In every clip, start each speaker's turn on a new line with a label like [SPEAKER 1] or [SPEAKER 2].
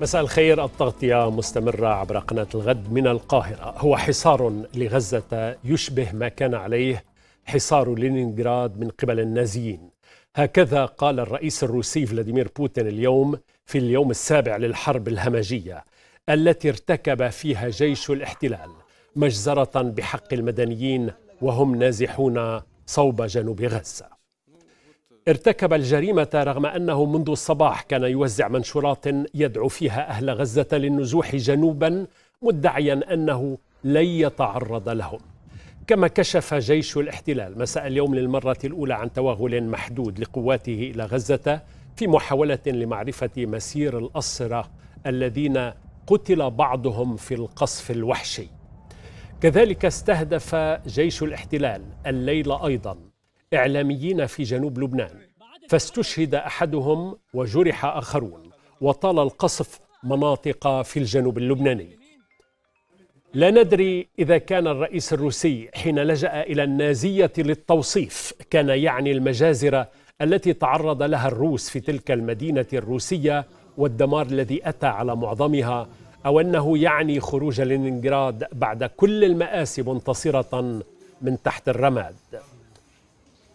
[SPEAKER 1] مساء الخير التغطية مستمرة عبر قناة الغد من القاهرة هو حصار لغزة يشبه ما كان عليه حصار لينينغراد من قبل النازيين هكذا قال الرئيس الروسي فلاديمير بوتين اليوم في اليوم السابع للحرب الهمجية التي ارتكب فيها جيش الاحتلال مجزرة بحق المدنيين وهم نازحون صوب جنوب غزة ارتكب الجريمة رغم أنه منذ الصباح كان يوزع منشورات يدعو فيها أهل غزة للنزوح جنوبا مدعيا أنه لن يتعرض لهم كما كشف جيش الاحتلال مساء اليوم للمرة الأولى عن توغل محدود لقواته إلى غزة في محاولة لمعرفة مسير الأسرة الذين قتل بعضهم في القصف الوحشي كذلك استهدف جيش الاحتلال الليلة أيضا إعلاميين في جنوب لبنان فاستشهد احدهم وجرح اخرون وطال القصف مناطق في الجنوب اللبناني لا ندري اذا كان الرئيس الروسي حين لجا الى النازيه للتوصيف كان يعني المجازر التي تعرض لها الروس في تلك المدينه الروسيه والدمار الذي اتى على معظمها او انه يعني خروج لينينغراد بعد كل الماسي منتصره من تحت الرماد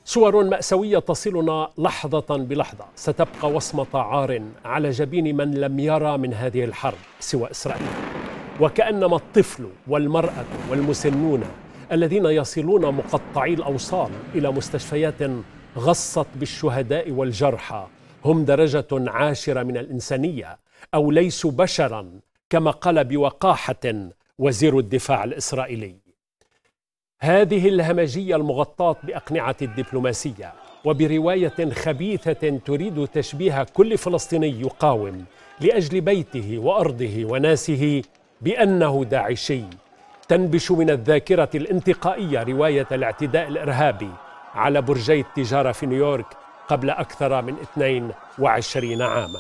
[SPEAKER 1] صور مأساوية تصلنا لحظة بلحظة ستبقى وصمة عار على جبين من لم يرى من هذه الحرب سوى إسرائيل وكأنما الطفل والمرأة والمسنون الذين يصلون مقطعي الأوصال إلى مستشفيات غصت بالشهداء والجرحى هم درجة عاشرة من الإنسانية أو ليسوا بشرا كما قال بوقاحة وزير الدفاع الإسرائيلي هذه الهمجية المغطاة بأقنعة الدبلوماسية وبرواية خبيثة تريد تشبيه كل فلسطيني يقاوم لأجل بيته وأرضه وناسه بأنه داعشي تنبش من الذاكرة الانتقائية رواية الاعتداء الإرهابي على برجي التجارة في نيويورك قبل أكثر من 22 عاماً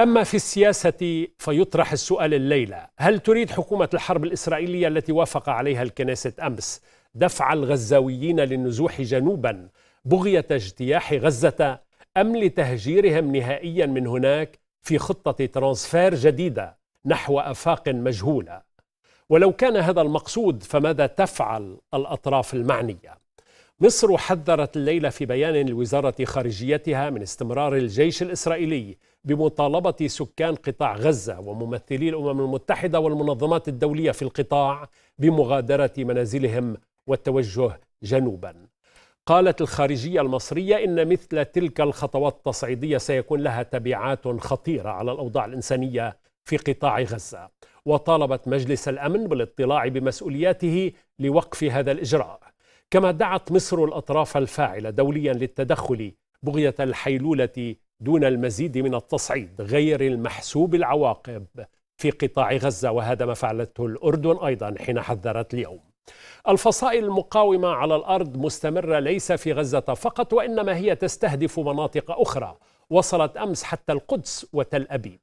[SPEAKER 1] أما في السياسة فيطرح السؤال الليلة هل تريد حكومة الحرب الإسرائيلية التي وافق عليها الكنيسة أمس دفع الغزاويين للنزوح جنوبا بغية اجتياح غزة أم لتهجيرهم نهائيا من هناك في خطة ترانسفير جديدة نحو أفاق مجهولة ولو كان هذا المقصود فماذا تفعل الأطراف المعنية؟ مصر حذرت الليلة في بيان لوزارة خارجيتها من استمرار الجيش الإسرائيلي بمطالبة سكان قطاع غزة وممثلي الأمم المتحدة والمنظمات الدولية في القطاع بمغادرة منازلهم والتوجه جنوبا قالت الخارجية المصرية إن مثل تلك الخطوات التصعيدية سيكون لها تبعات خطيرة على الأوضاع الإنسانية في قطاع غزة وطالبت مجلس الأمن بالاطلاع بمسؤولياته لوقف هذا الإجراء كما دعت مصر الأطراف الفاعلة دوليا للتدخل بغية الحيلولة دون المزيد من التصعيد غير المحسوب العواقب في قطاع غزة وهذا ما فعلته الأردن أيضا حين حذرت اليوم الفصائل المقاومة على الأرض مستمرة ليس في غزة فقط وإنما هي تستهدف مناطق أخرى وصلت أمس حتى القدس وتل أبيب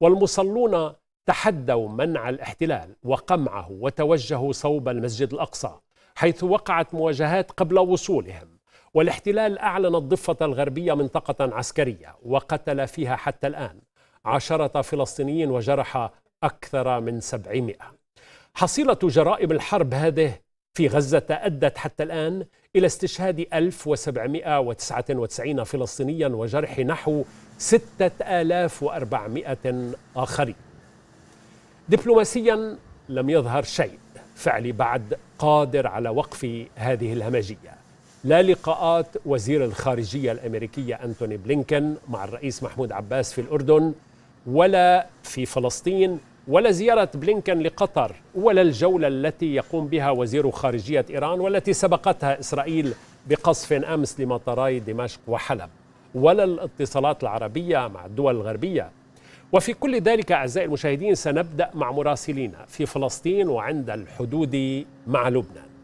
[SPEAKER 1] والمصلون تحدوا منع الاحتلال وقمعه وتوجهوا صوب المسجد الأقصى حيث وقعت مواجهات قبل وصولهم والاحتلال أعلن الضفة الغربية منطقة عسكرية وقتل فيها حتى الآن عشرة فلسطينيين وجرح أكثر من سبعمائة حصيلة جرائم الحرب هذه في غزة أدت حتى الآن إلى استشهاد 1799 فلسطينيا وجرح نحو 6400 آخرين دبلوماسيا لم يظهر شيء فعلي بعد قادر على وقف هذه الهمجية لا لقاءات وزير الخارجية الأمريكية أنتوني بلينكن مع الرئيس محمود عباس في الأردن ولا في فلسطين ولا زيارة بلينكن لقطر ولا الجولة التي يقوم بها وزير خارجية إيران والتي سبقتها إسرائيل بقصف أمس لمطاري دمشق وحلب ولا الاتصالات العربية مع الدول الغربية وفي كل ذلك أعزائي المشاهدين سنبدأ مع مراسلينا في فلسطين وعند الحدود مع لبنان